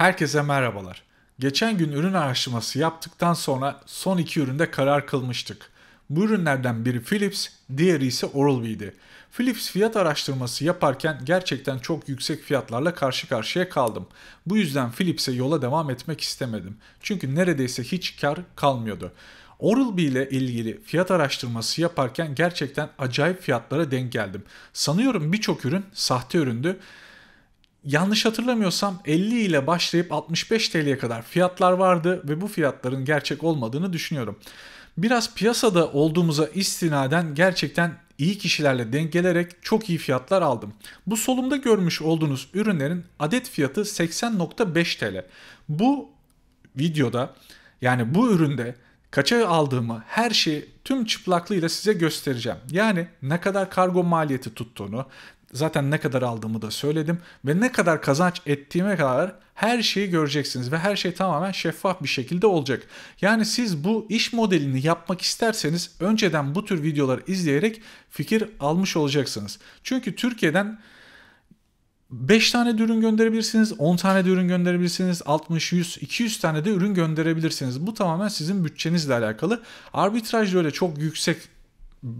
Herkese merhabalar. Geçen gün ürün araştırması yaptıktan sonra son iki üründe karar kılmıştık. Bu ürünlerden biri Philips, diğeri ise Oral-B'di. Philips fiyat araştırması yaparken gerçekten çok yüksek fiyatlarla karşı karşıya kaldım. Bu yüzden Philips'e yola devam etmek istemedim. Çünkü neredeyse hiç kar kalmıyordu. Oral-B ile ilgili fiyat araştırması yaparken gerçekten acayip fiyatlara denk geldim. Sanıyorum birçok ürün sahte üründü yanlış hatırlamıyorsam 50 ile başlayıp 65 TL'ye kadar fiyatlar vardı ve bu fiyatların gerçek olmadığını düşünüyorum. Biraz piyasada olduğumuza istinaden gerçekten iyi kişilerle denk gelerek çok iyi fiyatlar aldım. Bu solumda görmüş olduğunuz ürünlerin adet fiyatı 80.5 TL. Bu videoda yani bu üründe kaça aldığımı her şeyi tüm çıplaklığıyla size göstereceğim. Yani ne kadar kargo maliyeti tuttuğunu, zaten ne kadar aldığımı da söyledim ve ne kadar kazanç ettiğime kadar her şeyi göreceksiniz ve her şey tamamen şeffaf bir şekilde olacak. Yani siz bu iş modelini yapmak isterseniz önceden bu tür videoları izleyerek fikir almış olacaksınız. Çünkü Türkiye'den 5 tane de ürün gönderebilirsiniz, 10 tane de ürün gönderebilirsiniz, 60, 100, 200 tane de ürün gönderebilirsiniz. Bu tamamen sizin bütçenizle alakalı. Arbitraj da öyle çok yüksek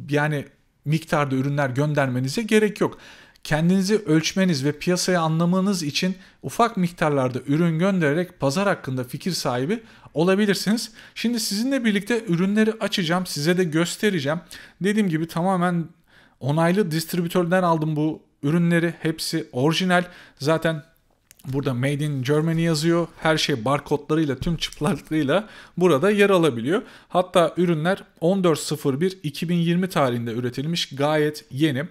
yani miktarda ürünler göndermenize gerek yok. Kendinizi ölçmeniz ve piyasaya anlamanız için ufak miktarlarda ürün göndererek pazar hakkında fikir sahibi olabilirsiniz. Şimdi sizinle birlikte ürünleri açacağım, size de göstereceğim. Dediğim gibi tamamen onaylı distribütörden aldım bu ürünleri. Hepsi orijinal. Zaten Burada Made in Germany yazıyor. Her şey barkodlarıyla tüm çıplaklığıyla burada yer alabiliyor. Hatta ürünler 14.01.2020 tarihinde üretilmiş gayet yeni.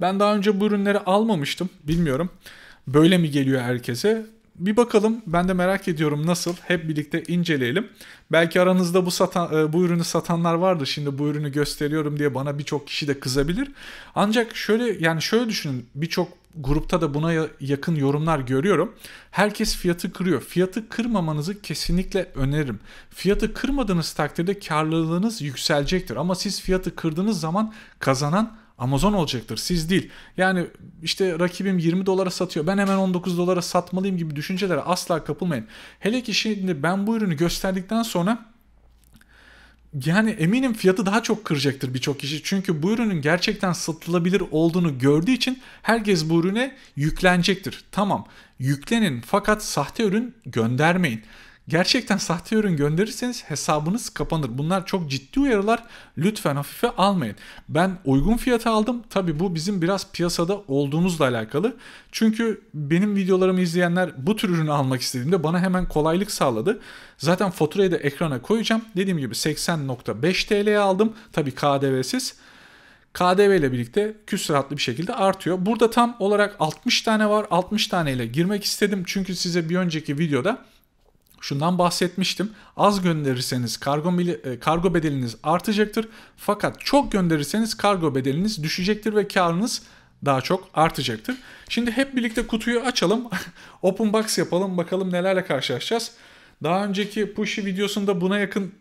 Ben daha önce bu ürünleri almamıştım. Bilmiyorum. Böyle mi geliyor herkese? bir bakalım ben de merak ediyorum nasıl hep birlikte inceleyelim. Belki aranızda bu satan, e, bu ürünü satanlar vardır. Şimdi bu ürünü gösteriyorum diye bana birçok kişi de kızabilir. Ancak şöyle yani şöyle düşünün birçok grupta da buna yakın yorumlar görüyorum. Herkes fiyatı kırıyor. Fiyatı kırmamanızı kesinlikle öneririm. Fiyatı kırmadığınız takdirde karlılığınız yükselecektir. Ama siz fiyatı kırdığınız zaman kazanan Amazon olacaktır siz değil. Yani işte rakibim 20 dolara satıyor ben hemen 19 dolara satmalıyım gibi düşüncelere asla kapılmayın. Hele ki şimdi ben bu ürünü gösterdikten sonra yani eminim fiyatı daha çok kıracaktır birçok kişi. Çünkü bu ürünün gerçekten satılabilir olduğunu gördüğü için herkes bu ürüne yüklenecektir. Tamam yüklenin fakat sahte ürün göndermeyin. Gerçekten sahte ürün gönderirseniz hesabınız kapanır. Bunlar çok ciddi uyarılar. Lütfen hafife almayın. Ben uygun fiyata aldım. Tabi bu bizim biraz piyasada olduğumuzla alakalı. Çünkü benim videolarımı izleyenler bu tür ürünü almak istediğimde bana hemen kolaylık sağladı. Zaten faturayı da ekrana koyacağım. Dediğim gibi 80.5 TL'ye aldım. Tabi KDV'siz. KDV ile birlikte küsuratlı bir şekilde artıyor. Burada tam olarak 60 tane var. 60 tane ile girmek istedim. Çünkü size bir önceki videoda Şundan bahsetmiştim. Az gönderirseniz kargo, e, kargo bedeliniz artacaktır. Fakat çok gönderirseniz kargo bedeliniz düşecektir ve karınız daha çok artacaktır. Şimdi hep birlikte kutuyu açalım. Open box yapalım. Bakalım nelerle karşılaşacağız. Daha önceki Pushy videosunda buna yakın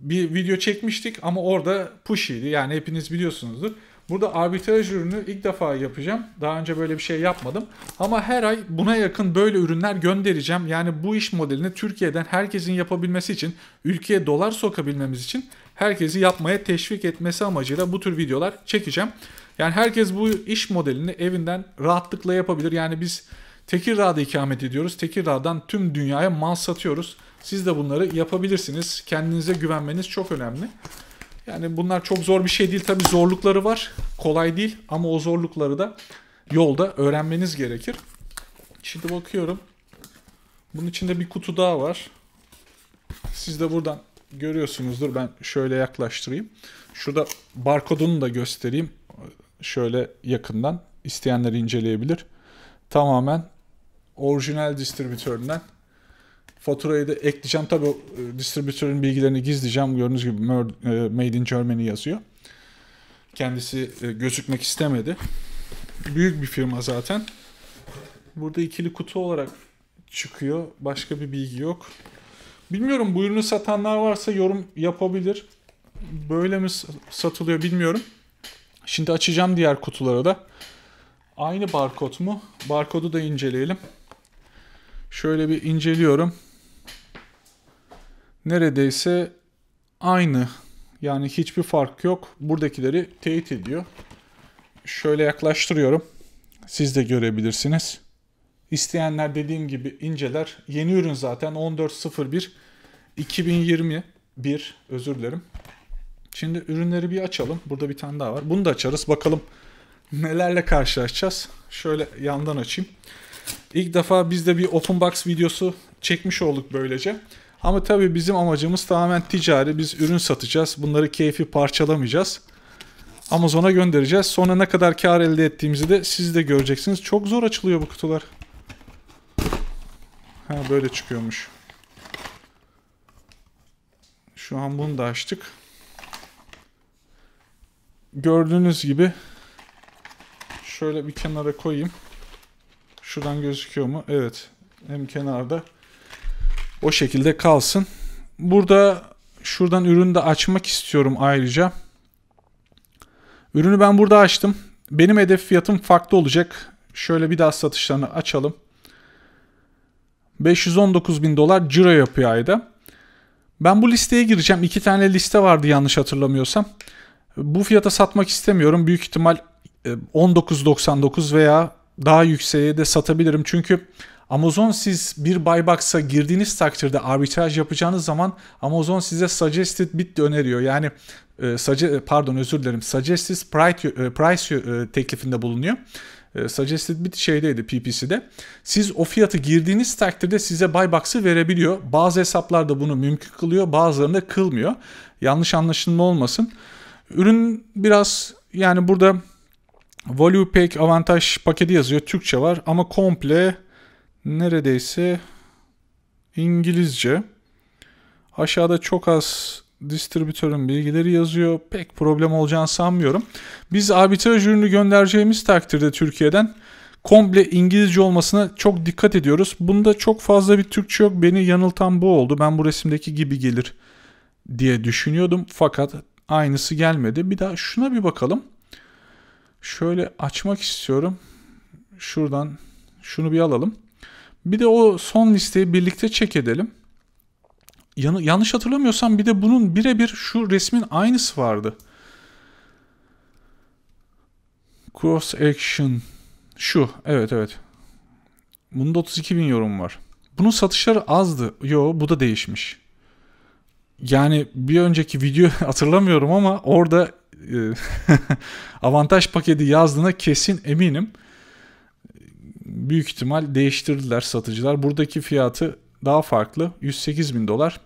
bir video çekmiştik ama orada Pushy'ydi. Yani hepiniz biliyorsunuzdur. Burada arbitraj ürünü ilk defa yapacağım. Daha önce böyle bir şey yapmadım. Ama her ay buna yakın böyle ürünler göndereceğim. Yani bu iş modelini Türkiye'den herkesin yapabilmesi için, ülkeye dolar sokabilmemiz için herkesi yapmaya teşvik etmesi amacıyla bu tür videolar çekeceğim. Yani herkes bu iş modelini evinden rahatlıkla yapabilir. Yani biz Tekirdağ'da ikamet ediyoruz. Tekirdağ'dan tüm dünyaya mal satıyoruz. Siz de bunları yapabilirsiniz. Kendinize güvenmeniz çok önemli. Yani bunlar çok zor bir şey değil. Tabii zorlukları var. Kolay değil ama o zorlukları da yolda öğrenmeniz gerekir. Şimdi bakıyorum. Bunun içinde bir kutu daha var. Siz de buradan görüyorsunuzdur. Ben şöyle yaklaştırayım. Şurada barkodunu da göstereyim. Şöyle yakından isteyenler inceleyebilir. Tamamen orijinal distribütöründen Faturayı da ekleyeceğim. Tabi e, distribütörün bilgilerini gizleyeceğim. Gördüğünüz gibi e, Made in Germany yazıyor. Kendisi e, gözükmek istemedi. Büyük bir firma zaten. Burada ikili kutu olarak çıkıyor. Başka bir bilgi yok. Bilmiyorum bu ürünü satanlar varsa yorum yapabilir. Böyle mi satılıyor bilmiyorum. Şimdi açacağım diğer kutulara da. Aynı barkod mu? Barkodu da inceleyelim. Şöyle bir inceliyorum neredeyse aynı. Yani hiçbir fark yok. Buradakileri teyit ediyor. Şöyle yaklaştırıyorum. Siz de görebilirsiniz. İsteyenler dediğim gibi inceler. Yeni ürün zaten 1401 2021 özür dilerim. Şimdi ürünleri bir açalım. Burada bir tane daha var. Bunu da açarız. Bakalım nelerle karşılaşacağız. Şöyle yandan açayım. İlk defa biz de bir open box videosu çekmiş olduk böylece. Ama tabii bizim amacımız tamamen ticari. Biz ürün satacağız. Bunları keyfi parçalamayacağız. Amazon'a göndereceğiz. Sonra ne kadar kar elde ettiğimizi de siz de göreceksiniz. Çok zor açılıyor bu kutular. Ha böyle çıkıyormuş. Şu an bunu da açtık. Gördüğünüz gibi şöyle bir kenara koyayım. Şuradan gözüküyor mu? Evet. Hem kenarda o şekilde kalsın. Burada şuradan ürünü de açmak istiyorum ayrıca. Ürünü ben burada açtım. Benim hedef fiyatım farklı olacak. Şöyle bir daha satışlarını açalım. 519 bin dolar ciro yapıyor ayda. Ben bu listeye gireceğim. İki tane liste vardı yanlış hatırlamıyorsam. Bu fiyata satmak istemiyorum. Büyük ihtimal 19.99 e, veya daha yükseğe de satabilirim. Çünkü Amazon siz bir buybox'a girdiğiniz takdirde arbitraj yapacağınız zaman Amazon size suggested bid de öneriyor. Yani e, suge, e, pardon özür dilerim suggested price, e, price e, teklifinde bulunuyor. E, suggested bid şeydeydi PPC'de. Siz o fiyatı girdiğiniz takdirde size buybox'ı verebiliyor. Bazı hesaplarda bunu mümkün kılıyor bazılarında kılmıyor. Yanlış anlaşılma olmasın. Ürün biraz yani burada value pack avantaj paketi yazıyor Türkçe var ama komple neredeyse İngilizce. Aşağıda çok az distribütörün bilgileri yazıyor. Pek problem olacağını sanmıyorum. Biz arbitraj ürünü göndereceğimiz takdirde Türkiye'den komple İngilizce olmasına çok dikkat ediyoruz. Bunda çok fazla bir Türkçe yok. Beni yanıltan bu oldu. Ben bu resimdeki gibi gelir diye düşünüyordum. Fakat aynısı gelmedi. Bir daha şuna bir bakalım. Şöyle açmak istiyorum. Şuradan şunu bir alalım. Bir de o son listeyi birlikte çek edelim. Yan yanlış hatırlamıyorsam bir de bunun birebir şu resmin aynısı vardı. Cross action şu evet evet. Bunda 32 bin yorum var. Bunun satışları azdı. Yo bu da değişmiş. Yani bir önceki video hatırlamıyorum ama orada e, avantaj paketi yazdığına kesin eminim büyük ihtimal değiştirdiler satıcılar. Buradaki fiyatı daha farklı. 108 bin dolar.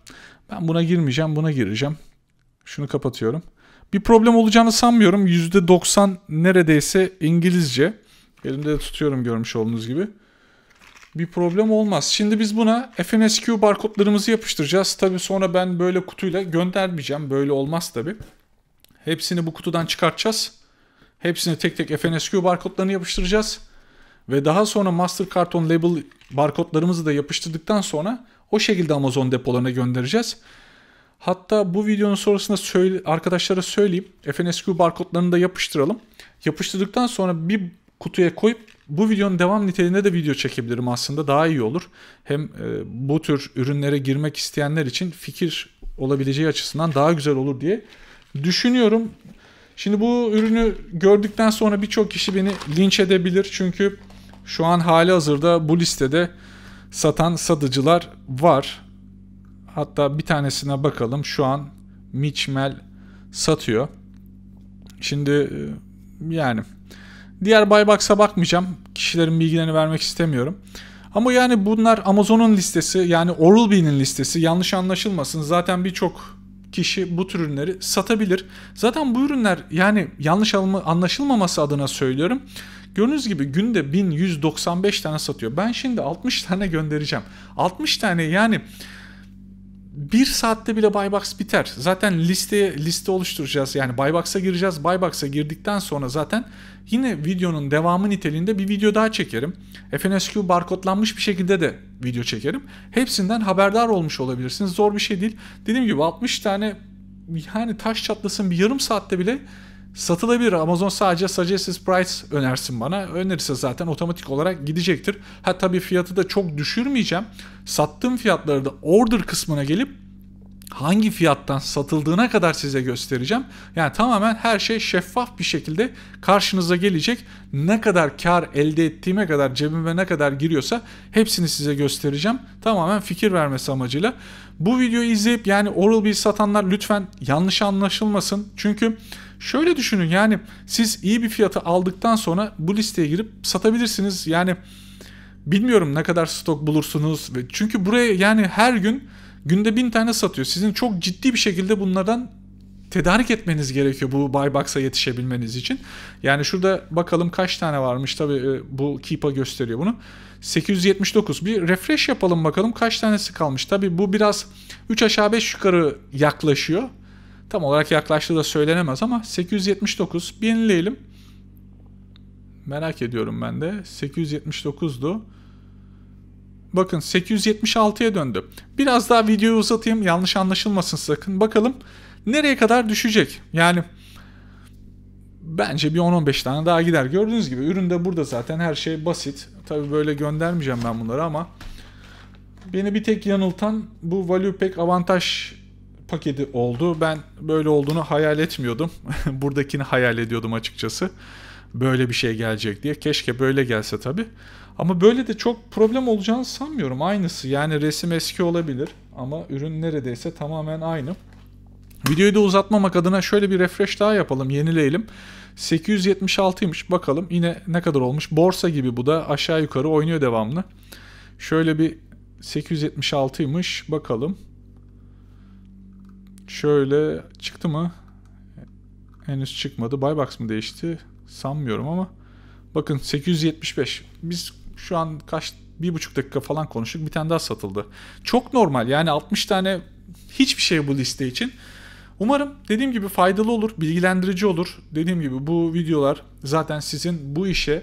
Ben buna girmeyeceğim. Buna gireceğim. Şunu kapatıyorum. Bir problem olacağını sanmıyorum. %90 neredeyse İngilizce. Elimde de tutuyorum görmüş olduğunuz gibi. Bir problem olmaz. Şimdi biz buna FNSQ barkodlarımızı yapıştıracağız. Tabii sonra ben böyle kutuyla göndermeyeceğim. Böyle olmaz tabii. Hepsini bu kutudan çıkartacağız. Hepsini tek tek FNSQ barkodlarını yapıştıracağız. Ve daha sonra Mastercard on label barkodlarımızı da yapıştırdıktan sonra o şekilde Amazon depolarına göndereceğiz. Hatta bu videonun sonrasında söyle, arkadaşlara söyleyeyim. FNSQ barkodlarını da yapıştıralım. Yapıştırdıktan sonra bir kutuya koyup bu videonun devam niteliğinde de video çekebilirim aslında daha iyi olur. Hem e, bu tür ürünlere girmek isteyenler için fikir olabileceği açısından daha güzel olur diye düşünüyorum. Şimdi bu ürünü gördükten sonra birçok kişi beni linç edebilir. Çünkü şu an hali hazırda bu listede satan satıcılar var. Hatta bir tanesine bakalım. Şu an Mitchmel satıyor. Şimdi e, yani diğer buybox'a bakmayacağım. Kişilerin bilgilerini vermek istemiyorum. Ama yani bunlar Amazon'un listesi yani Oral-B'nin listesi yanlış anlaşılmasın. Zaten birçok kişi bu tür ürünleri satabilir. Zaten bu ürünler yani yanlış anlaşılmaması adına söylüyorum. Gördüğünüz gibi günde 1195 tane satıyor. Ben şimdi 60 tane göndereceğim. 60 tane yani bir saatte bile Buybox biter. Zaten liste liste oluşturacağız. Yani Buybox'a gireceğiz. Buybox'a girdikten sonra zaten yine videonun devamı niteliğinde bir video daha çekerim. FNSQ barkodlanmış bir şekilde de video çekerim. Hepsinden haberdar olmuş olabilirsiniz. Zor bir şey değil. Dediğim gibi 60 tane yani taş çatlasın bir yarım saatte bile satılabilir. Amazon sadece suggested price önersin bana. Önerirse zaten otomatik olarak gidecektir. Ha tabii fiyatı da çok düşürmeyeceğim. Sattığım fiyatları da order kısmına gelip hangi fiyattan satıldığına kadar size göstereceğim. Yani tamamen her şey şeffaf bir şekilde karşınıza gelecek. Ne kadar kar elde ettiğime kadar cebime ne kadar giriyorsa hepsini size göstereceğim. Tamamen fikir vermesi amacıyla. Bu videoyu izleyip yani Oral-B satanlar lütfen yanlış anlaşılmasın. Çünkü Şöyle düşünün yani siz iyi bir fiyata aldıktan sonra bu listeye girip satabilirsiniz. Yani bilmiyorum ne kadar stok bulursunuz. Çünkü buraya yani her gün günde bin tane satıyor. Sizin çok ciddi bir şekilde bunlardan tedarik etmeniz gerekiyor bu buybox'a yetişebilmeniz için. Yani şurada bakalım kaç tane varmış tabi e, bu Keep'a gösteriyor bunu. 879 bir refresh yapalım bakalım kaç tanesi kalmış. Tabi bu biraz 3 aşağı 5 yukarı yaklaşıyor. Tam olarak yaklaştığı da söylenemez ama 879 binleyelim. Merak ediyorum ben de. 879'du. Bakın 876'ya döndü. Biraz daha videoyu uzatayım yanlış anlaşılmasın sakın. Bakalım nereye kadar düşecek? Yani bence bir 10-15 tane daha gider. Gördüğünüz gibi üründe burada zaten her şey basit. Tabi böyle göndermeyeceğim ben bunları ama beni bir tek yanıltan bu value pack avantaj paketi oldu. Ben böyle olduğunu hayal etmiyordum. Buradakini hayal ediyordum açıkçası. Böyle bir şey gelecek diye. Keşke böyle gelse tabi. Ama böyle de çok problem olacağını sanmıyorum. Aynısı yani resim eski olabilir ama ürün neredeyse tamamen aynı. Videoyu da uzatmamak adına şöyle bir refresh daha yapalım, yenileyelim. 876'ymış bakalım yine ne kadar olmuş. Borsa gibi bu da aşağı yukarı oynuyor devamlı. Şöyle bir 876'ymış bakalım. Şöyle çıktı mı? Henüz çıkmadı. Buybox mı değişti? Sanmıyorum ama. Bakın 875. Biz şu an kaç bir buçuk dakika falan konuştuk. Bir tane daha satıldı. Çok normal. Yani 60 tane hiçbir şey bu liste için. Umarım dediğim gibi faydalı olur, bilgilendirici olur. Dediğim gibi bu videolar zaten sizin bu işe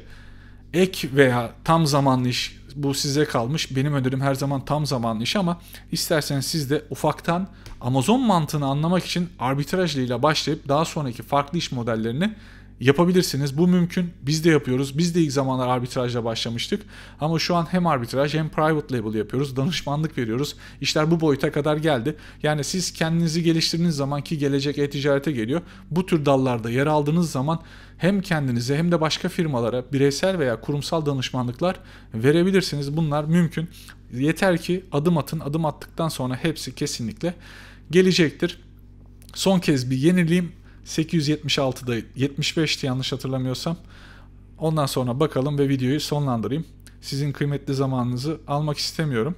ek veya tam zamanlı iş bu size kalmış. Benim önerim her zaman tam zamanlı iş ama isterseniz siz de ufaktan Amazon mantığını anlamak için arbitraj ile başlayıp daha sonraki farklı iş modellerini yapabilirsiniz. Bu mümkün. Biz de yapıyoruz. Biz de ilk zamanlar arbitrajla başlamıştık. Ama şu an hem arbitraj hem private label yapıyoruz. Danışmanlık veriyoruz. İşler bu boyuta kadar geldi. Yani siz kendinizi geliştirdiğiniz zaman ki gelecek e-ticarete geliyor. Bu tür dallarda yer aldığınız zaman hem kendinize hem de başka firmalara bireysel veya kurumsal danışmanlıklar verebilirsiniz. Bunlar mümkün. Yeter ki adım atın. Adım attıktan sonra hepsi kesinlikle gelecektir. Son kez bir yenileyim 876'da 75'ti yanlış hatırlamıyorsam. Ondan sonra bakalım ve videoyu sonlandırayım. Sizin kıymetli zamanınızı almak istemiyorum.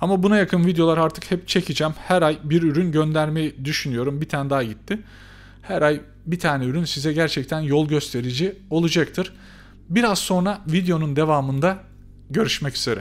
Ama buna yakın videolar artık hep çekeceğim. Her ay bir ürün göndermeyi düşünüyorum. Bir tane daha gitti. Her ay bir tane ürün size gerçekten yol gösterici olacaktır. Biraz sonra videonun devamında görüşmek üzere.